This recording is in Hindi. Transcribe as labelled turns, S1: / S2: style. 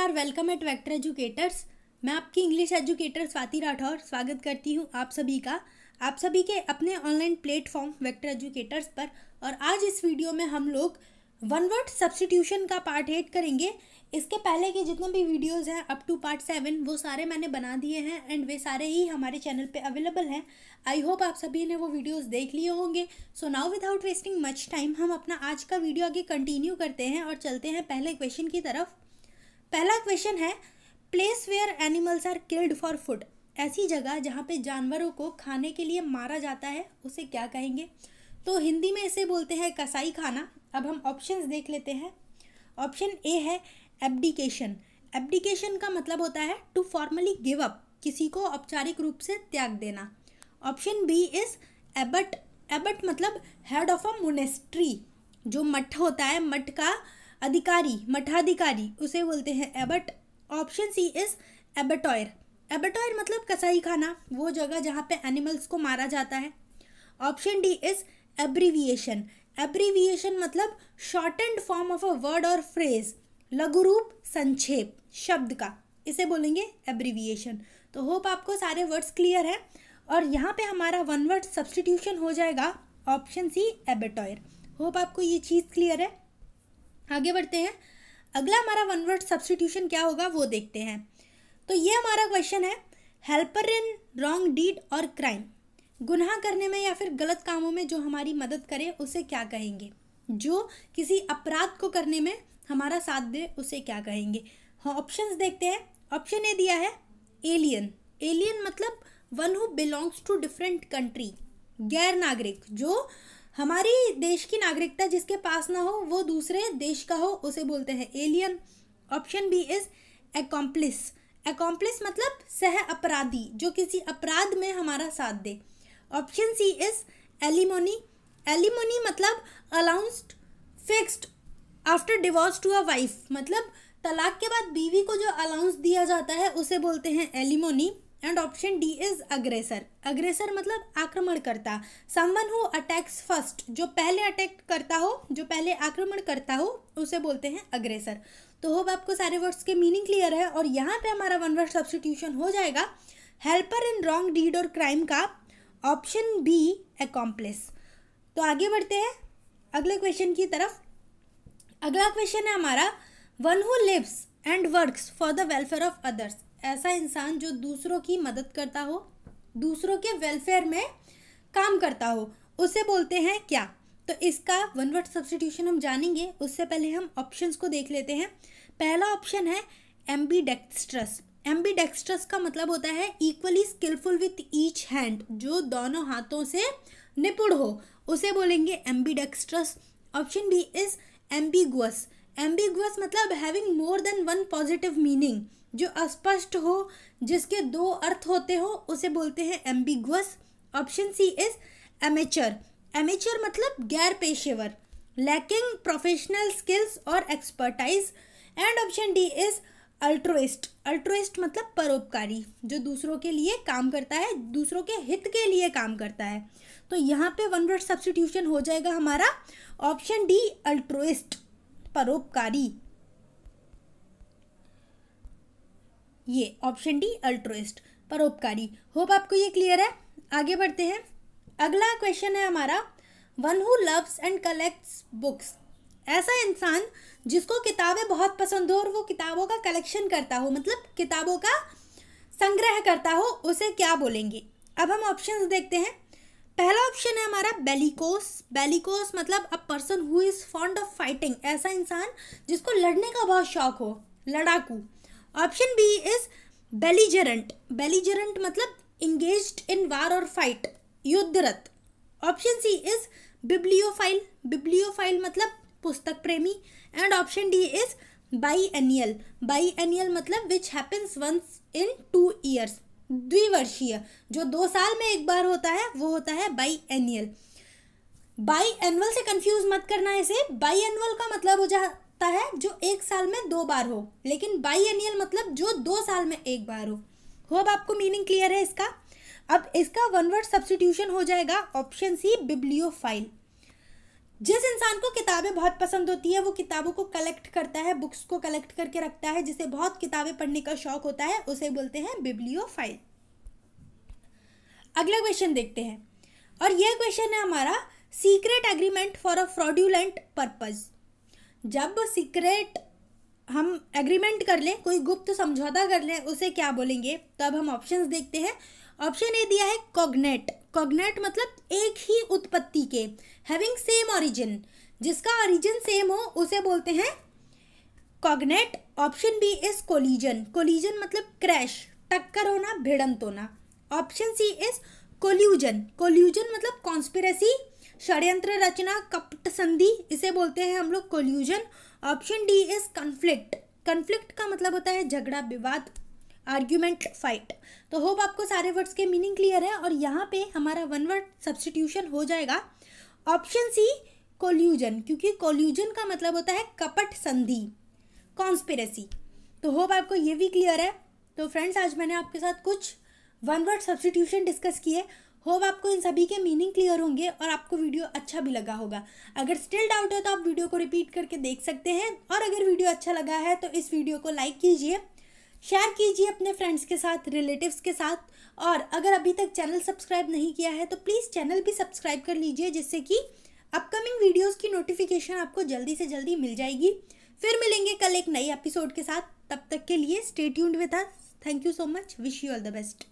S1: are welcome at vector educators मैं आपकी इंग्लिश एजुकेटर स्वाति राठौर स्वागत करती हूँ आप सभी का आप सभी के अपने ऑनलाइन प्लेटफॉर्म वेक्टर एजुकेटर्स पर और आज इस वीडियो में हम लोग वन वर्ड सब्सटीट्यूशन का पार्ट एट करेंगे इसके पहले के जितने भी वीडियोस हैं अप टू पार्ट सेवन वो सारे मैंने बना दिए हैं एंड वे सारे ही हमारे चैनल पे अवेलेबल हैं आई होप आप सभी ने वो वीडियोस देख लिए होंगे so now without wasting much time हम अपना आज का वीडियो आगे कंटिन्यू करते हैं और चलते हैं पहले क्वेश्चन की तरफ पहला क्वेश्चन है place where animals are killed for food ऐसी जगह जहाँ पे जानवरों को खाने के लिए मारा जाता है उसे क्या कहेंगे तो हिंदी में इसे बोलते हैं कसाई खाना अब हम ऑप्शंस देख लेते हैं ऑप्शन ए है एब्डिकेशन एब्डिकेशन का मतलब होता है टू फॉर्मली गिव अप किसी को औपचारिक रूप से त्याग देना option B is abbot abbot मतलब हेड ऑफ अ मोनेस्ट्री जो मठ होता है मठ का अधिकारी मठाधिकारी उसे बोलते हैं abbot option C is abattoir abattoir मतलब कसाई खाना वो जगह जहाँ पे एनिमल्स को मारा जाता है option D is abbreviation abbreviation मतलब short and form of a word और फ्रेज लघु रूप संक्षेप शब्द का इसे बोलेंगे एब्रीविएशन तो होप आपको सारे वर्ड्स क्लियर हैं और यहाँ पे हमारा वन वर्ड सब्सटीट्यूशन हो जाएगा ऑप्शन सी एबेटॉयर होप आपको ये चीज़ क्लियर है आगे बढ़ते हैं अगला हमारा वन वर्ड सब्सटीट्यूशन क्या होगा वो देखते हैं तो ये हमारा क्वेश्चन है हेल्पर इन रॉन्ग डीड और क्राइम गुनाह करने में या फिर गलत कामों में जो हमारी मदद करे उसे क्या कहेंगे जो किसी अपराध को करने में हमारा साथ दे उसे क्या कहेंगे हाँ ऑप्शंस देखते हैं ऑप्शन ए दिया है एलियन एलियन मतलब one who belongs to different country गैर नागरिक जो हमारी देश की नागरिकता जिसके पास ना हो वो दूसरे देश का हो उसे बोलते हैं alien option B is accomplice accomplice मतलब सह अपराधी जो किसी अपराध में हमारा साथ दे option C is alimony alimony मतलब allowance fixed after divorce to a wife मतलब तलाक के बाद बीवी को जो अलाउंस दिया जाता है उसे बोलते हैं alimony and option D is aggressor aggressor मतलब आक्रमण करता समवन हु अटैक्स फर्स्ट जो पहले अटैक करता हो जो पहले आक्रमण करता हो उसे बोलते हैं अग्रेसर तो होप आपको सारे वर्ड्स के मीनिंग क्लियर है और यहाँ पे हमारा वन वर्ड सब्सटीट्यूशन हो जाएगा हेल्पर इन रॉन्ग डीड और क्राइम का ऑप्शन बी एकॉम्प्लेस तो आगे बढ़ते हैं अगले क्वेश्चन की तरफ अगला क्वेश्चन है हमारा one who lives and works for the welfare of others ऐसा इंसान जो दूसरों की मदद करता हो दूसरों के वेलफेयर में काम करता हो उसे बोलते हैं क्या तो इसका वन वर्ड सब्सटीट्यूशन हम जानेंगे उससे पहले हम ऑप्शंस को देख लेते हैं पहला ऑप्शन है एम्बी डेक्स्ट्रस बी डेक्स्ट्रस का मतलब होता है equally skillful with each hand जो दोनों हाथों से निपुण हो उसे बोलेंगे ambidextrous option B is ambiguous ambiguous मतलब having more than one positive meaning जो अस्पष्ट हो जिसके दो अर्थ होते हो उसे बोलते हैं ambiguous option C is amateur amateur मतलब गैर पेशेवर लैकिंग प्रोफेशनल स्किल्स और expertise and option D is altruist altruist मतलब परोपकारी जो दूसरों के लिए काम करता है दूसरों के हित के लिए काम करता है तो यहाँ पे वन वर्ड सब्सटीट्यूशन हो जाएगा हमारा ऑप्शन डी अल्ट्रोइस्ट परोपकारी ये ऑप्शन डी अल्ट्रोइस्ट परोपकारी होप आपको ये क्लियर है आगे बढ़ते हैं अगला क्वेश्चन है हमारा one who loves and collects books ऐसा इंसान जिसको किताबें बहुत पसंद हो और वो किताबों का कलेक्शन करता हो मतलब किताबों का संग्रह करता हो उसे क्या बोलेंगे अब हम ऑप्शंस देखते हैं पहला ऑप्शन है हमारा बेलिकोस बेलिकोस मतलब a person who is fond of fighting ऐसा इंसान जिसको लड़ने का बहुत शौक हो लड़ाकू option B is belligerent belligerent मतलब इंगेज इन वार और फाइट युद्धरत option C is bibliophile bibliophile मतलब पुस्तक प्रेमी and option D is biennial biennial मतलब which happens once in two years द्विवर्षीय जो दो साल में एक बार होता है वो होता है बाई एनुअल बाई एनुअल से कंफ्यूज मत करना इसे बाई एनुअल का मतलब हो जाता है जो एक साल में दो बार हो लेकिन बाई एनुअल मतलब जो दो साल में एक बार हो होप आपको मीनिंग क्लियर है इसका अब इसका वन वर्ड सब्सटीट्यूशन हो जाएगा ऑप्शन सी बिब्लियो फाइल जिस इंसान को किताबें बहुत पसंद होती है वो किताबों को कलेक्ट करता है बुक्स को कलेक्ट करके रखता है जिसे बहुत किताबें पढ़ने का शौक होता है उसे बोलते हैं बिब्लियोफाइल अगला क्वेश्चन देखते हैं और यह क्वेश्चन है हमारा secret agreement for a fraudulent purpose जब सीक्रेट हम एग्रीमेंट कर लें कोई गुप्त समझौता कर लें उसे क्या बोलेंगे तो अब हम ऑप्शंस देखते हैं ऑप्शन ए दिया है कॉग्नेट कॉग्नेट मतलब एक ही उत्पत्ति के हैविंग सेम ऑरिजिन जिसका ऑरिजिन सेम हो उसे बोलते हैं cognate option B is collision collision मतलब क्रैश टक्कर होना भिड़ंत होना option C is collusion collusion मतलब कॉन्स्पिरसी षड्यंत्र रचना कपट संधि इसे बोलते हैं हम लोग collusion option D is conflict conflict का मतलब होता है झगड़ा विवाद आर्ग्यूमेंट फाइट तो होप आपको सारे वर्ड्स के मीनिंग क्लियर है और यहाँ पे हमारा वन वर्ड सब्सटीट्यूशन हो जाएगा ऑप्शन सी कोल्यूजन क्योंकि कोल्यूजन का मतलब होता है कपट संधि कॉन्स्पेरेसी तो होप आपको ये भी क्लियर है तो फ्रेंड्स आज मैंने आपके साथ कुछ वन वर्ड सब्सटीट्यूशन डिस्कस किए होप आपको इन सभी के मीनिंग क्लियर होंगे और आपको वीडियो अच्छा भी लगा होगा अगर स्टिल डाउट है तो आप वीडियो को रिपीट करके देख सकते हैं और अगर वीडियो अच्छा लगा है तो इस वीडियो को लाइक कीजिए शेयर कीजिए अपने फ्रेंड्स के साथ रिलेटिव्स के साथ और अगर अभी तक चैनल सब्सक्राइब नहीं किया है तो प्लीज़ चैनल भी सब्सक्राइब कर लीजिए जिससे कि अपकमिंग वीडियोस की नोटिफिकेशन आपको जल्दी से जल्दी मिल जाएगी फिर मिलेंगे कल एक नई एपिसोड के साथ तब तक के लिए stay tuned with us thank you so much wish you all the best